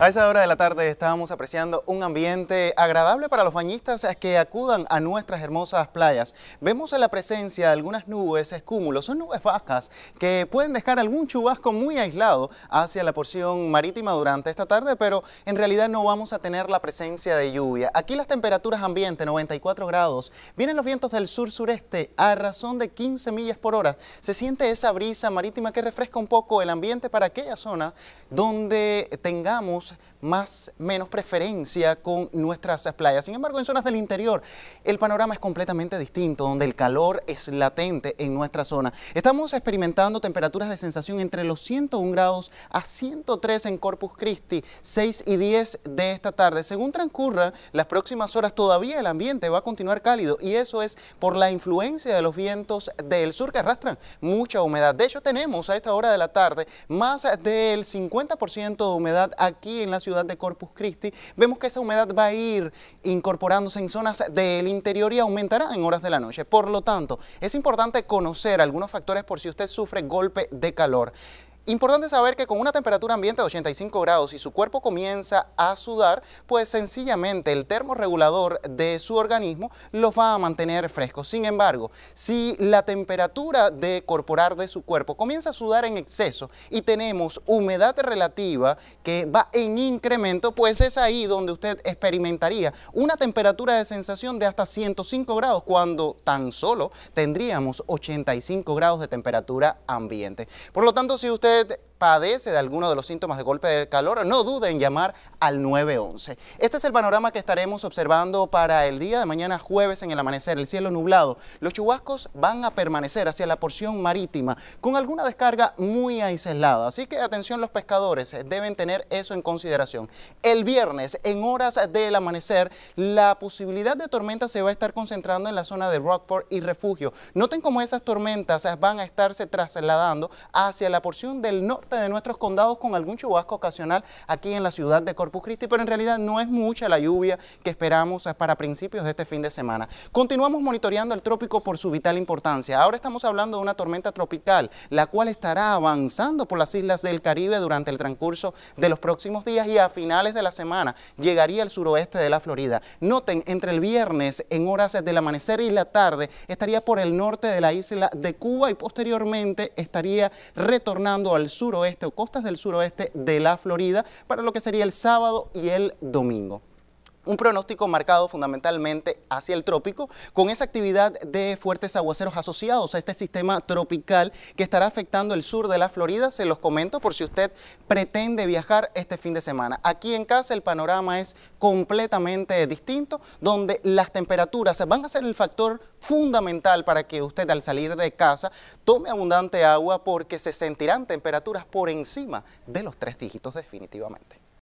A esa hora de la tarde estábamos apreciando un ambiente agradable para los bañistas que acudan a nuestras hermosas playas. Vemos en la presencia de algunas nubes, escúmulos, son nubes bajas que pueden dejar algún chubasco muy aislado hacia la porción marítima durante esta tarde, pero en realidad no vamos a tener la presencia de lluvia. Aquí las temperaturas ambiente, 94 grados, vienen los vientos del sur-sureste a razón de 15 millas por hora. Se siente esa brisa marítima que refresca un poco el ambiente para aquella zona donde tengamos más, menos preferencia con nuestras playas. Sin embargo, en zonas del interior el panorama es completamente distinto, donde el calor es latente en nuestra zona. Estamos experimentando temperaturas de sensación entre los 101 grados a 103 en Corpus Christi, 6 y 10 de esta tarde. Según transcurran las próximas horas, todavía el ambiente va a continuar cálido y eso es por la influencia de los vientos del sur que arrastran mucha humedad. De hecho, tenemos a esta hora de la tarde más del 50% de humedad aquí en la ciudad de Corpus Christi, vemos que esa humedad va a ir incorporándose en zonas del interior y aumentará en horas de la noche. Por lo tanto, es importante conocer algunos factores por si usted sufre golpe de calor. Importante saber que con una temperatura ambiente de 85 grados y su cuerpo comienza a sudar, pues sencillamente el termorregulador de su organismo los va a mantener frescos. Sin embargo, si la temperatura de corporal de su cuerpo comienza a sudar en exceso y tenemos humedad relativa que va en incremento, pues es ahí donde usted experimentaría una temperatura de sensación de hasta 105 grados cuando tan solo tendríamos 85 grados de temperatura ambiente. Por lo tanto, si usted de padece de alguno de los síntomas de golpe de calor, no duden en llamar al 911. Este es el panorama que estaremos observando para el día de mañana jueves en el amanecer, el cielo nublado. Los chubascos van a permanecer hacia la porción marítima con alguna descarga muy aislada, así que atención los pescadores, eh, deben tener eso en consideración. El viernes en horas del amanecer, la posibilidad de tormenta se va a estar concentrando en la zona de Rockport y Refugio. Noten cómo esas tormentas eh, van a estarse trasladando hacia la porción del norte de nuestros condados con algún chubasco ocasional aquí en la ciudad de Corpus Christi, pero en realidad no es mucha la lluvia que esperamos eh, para principios de este fin de semana. Continuamos monitoreando el trópico por su vital importancia. Ahora estamos hablando de una tormenta tropical, la cual estará avanzando por las islas del Caribe durante el transcurso de los próximos días y a finales de la semana llegaría al suroeste de la Florida. Noten, entre el viernes en horas del amanecer y la tarde estaría por el norte de la isla de Cuba y posteriormente estaría retornando al sur o costas del suroeste de la Florida para lo que sería el sábado y el domingo un pronóstico marcado fundamentalmente hacia el trópico, con esa actividad de fuertes aguaceros asociados a este sistema tropical que estará afectando el sur de la Florida. Se los comento por si usted pretende viajar este fin de semana. Aquí en casa el panorama es completamente distinto, donde las temperaturas van a ser el factor fundamental para que usted al salir de casa tome abundante agua porque se sentirán temperaturas por encima de los tres dígitos definitivamente.